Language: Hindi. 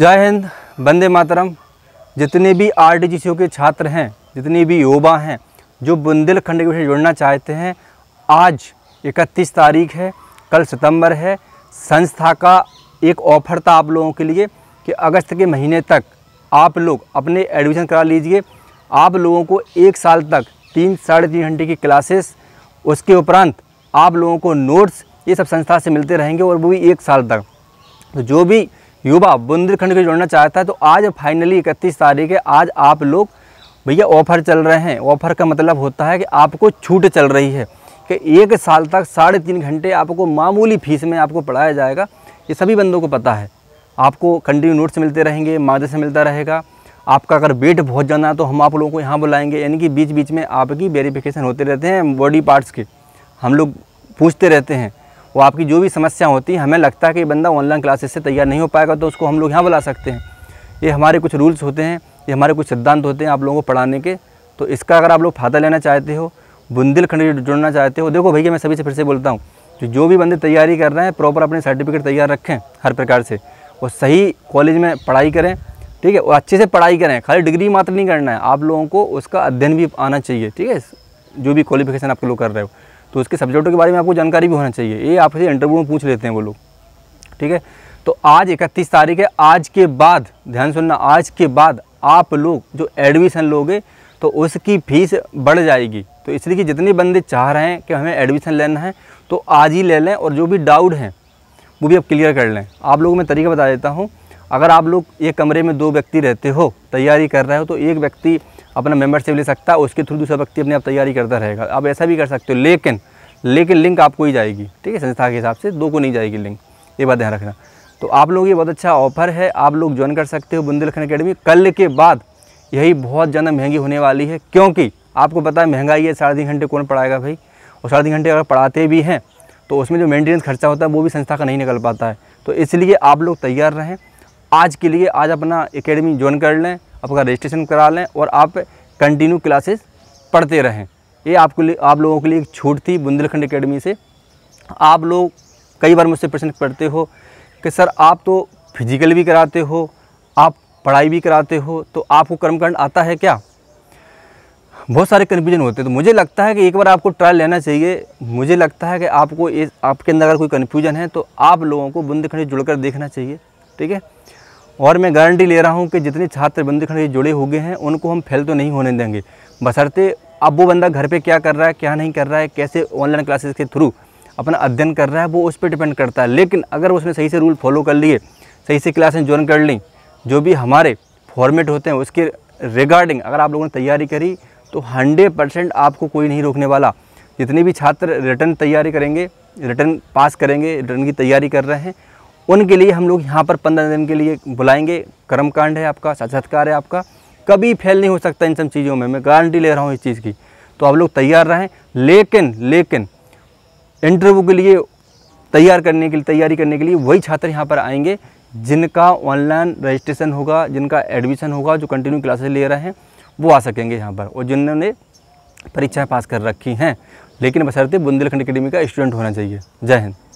जय हिंद बंदे मातरम जितने भी आर के छात्र हैं जितने भी युवा हैं जो बुंदेलखंड के विषय जुड़ना चाहते हैं आज 31 तारीख है कल सितंबर है संस्था का एक ऑफ़र था आप लोगों के लिए कि अगस्त के महीने तक आप लोग अपने एडमिशन करा लीजिए आप लोगों को एक साल तक तीन साढ़े तीन घंटे की क्लासेस उसके उपरांत आप लोगों को नोट्स ये सब संस्था से मिलते रहेंगे और वो भी एक साल तक तो जो भी युवा बुंदेलखंड को जोड़ना चाहता है तो आज फाइनली इकतीस तारीख है आज आप लोग भैया ऑफर चल रहे हैं ऑफर का मतलब होता है कि आपको छूट चल रही है कि एक साल तक साढ़े तीन घंटे आपको मामूली फीस में आपको पढ़ाया जाएगा ये सभी बंदों को पता है आपको कंटिन्यू नोट्स मिलते रहेंगे से मिलता रहेगा आपका अगर वेट बहुत जाना है तो हम आप लोगों को यहाँ बुलाएंगे यानी कि बीच बीच में आपकी वेरिफिकेशन होते रहते हैं बॉडी पार्ट्स के हम लोग पूछते रहते हैं वो आपकी जो भी समस्या होती है हमें लगता है कि बंदा ऑनलाइन क्लासेस से तैयार नहीं हो पाएगा तो उसको हम लोग यहाँ बुला सकते हैं ये हमारे कुछ रूल्स होते हैं ये हमारे कुछ सिद्धांत होते हैं आप लोगों को पढ़ाने के तो इसका अगर आप लोग फायदा लेना चाहते हो बुंदेलखंड जुड़ना चाहते हो देखो भैया मैं सभी से फिर से बोलता हूँ जो जो भी बंदे तैयारी कर रहे हैं प्रॉपर अपने सर्टिफिकेट तैयार रखें हर प्रकार से और सही कॉलेज में पढ़ाई करें ठीक है और अच्छे से पढ़ाई करें खाली डिग्री मात्र नहीं करना है आप लोगों को उसका अध्ययन भी आना चाहिए ठीक है जो भी क्वालिफिकेशन आप लोग कर रहे हो तो उसके सब्जेक्टों के बारे में आपको जानकारी भी होना चाहिए ये आपसे इंटरव्यू में पूछ लेते हैं वो लोग ठीक है तो आज इकतीस तारीख है आज के बाद ध्यान सुनना आज के बाद आप लोग जो एडमिशन लोगे तो उसकी फीस बढ़ जाएगी तो इसलिए कि जितने बंदे चाह रहे हैं कि हमें एडमिशन लेना है तो आज ही ले लें और जो भी डाउट हैं वो भी आप क्लियर कर लें आप लोगों को मैं तरीका बता देता हूँ अगर आप लोग एक कमरे में दो व्यक्ति रहते हो तैयारी कर रहे हो तो एक व्यक्ति अपना मेम्बरशिप ले सकता है उसके थ्रू दूसरा व्यक्ति अपने आप तैयारी करता रहेगा आप ऐसा भी कर सकते हो लेकिन लेकिन लिंक आपको ही जाएगी ठीक है संस्था के हिसाब से दो को नहीं जाएगी लिंक ये बात ध्यान रखना तो आप लोग ये बहुत अच्छा ऑफर है आप लोग ज्वाइन कर सकते हो बुंदेलखंड अकेडमी कल के बाद यही बहुत ज़्यादा महंगी होने वाली है क्योंकि आपको पता है महंगाई है साढ़े तीन घंटे कौन पढ़ाएगा भाई और साढ़े तीन घंटे अगर पढ़ाते भी हैं तो उसमें जो मेंटेनेंस खर्चा होता है वो भी संस्था का नहीं निकल पाता है तो इसलिए आप लोग तैयार रहें आज के लिए आज अपना एकेडमी ज्वाइन कर लें आपका रजिस्ट्रेशन करा लें और आप कंटिन्यू क्लासेस पढ़ते रहें ये आपको लिए आप लोगों के लिए एक छूट थी बुंदेलखंड एकेडमी से आप लोग कई बार मुझसे प्रश्न पढ़ते हो कि सर आप तो फिजिकल भी कराते हो आप पढ़ाई भी कराते हो तो आपको कर्मकांड आता है क्या बहुत सारे कन्फ्यूजन होते हैं तो मुझे लगता है कि एक बार आपको ट्रायल लेना चाहिए मुझे लगता है कि आपको इस आपके अंदर अगर कोई कन्फ्यूजन है तो आप लोगों को बुंदेलखंड जुड़कर देखना चाहिए ठीक है और मैं गारंटी ले रहा हूँ कि जितने छात्र बंदी से जुड़े हुए हैं उनको हम फेल तो नहीं होने देंगे बसरते अब वो बंदा घर पे क्या कर रहा है क्या नहीं कर रहा है कैसे ऑनलाइन क्लासेस के थ्रू अपना अध्ययन कर रहा है वो उस पर डिपेंड करता है लेकिन अगर उसने सही से रूल फॉलो कर लिए सही से क्लासें ज्वाइन कर ली जो भी हमारे फॉर्मेट होते हैं उसके रिगार्डिंग अगर आप लोगों ने तैयारी करी तो हंड्रेड परसेंट आपको कोई नहीं रोकने वाला जितने भी छात्र रिटर्न तैयारी करेंगे रिटर्न पास करेंगे रिटर्न की तैयारी कर रहे हैं उनके लिए हम लोग यहाँ पर पंद्रह दिन के लिए बुलाएंगे कर्मकांड है आपका साक्षात्कार है आपका कभी फेल नहीं हो सकता इन सब चीज़ों में मैं गारंटी ले रहा हूँ इस चीज़ की तो आप लोग तैयार रहें लेकिन लेकिन इंटरव्यू के लिए तैयार करने के लिए तैयारी करने के लिए वही छात्र यहाँ पर आएंगे जिनका ऑनलाइन रजिस्ट्रेशन होगा जिनका एडमिशन होगा जो कंटिन्यू क्लासेस ले रहे हैं वो आ सकेंगे यहाँ पर और जिन्होंने परीक्षाएँ पास कर रखी हैं लेकिन बसरते बुंदेलखंड अकेडमी का स्टूडेंट होना चाहिए जय हिंद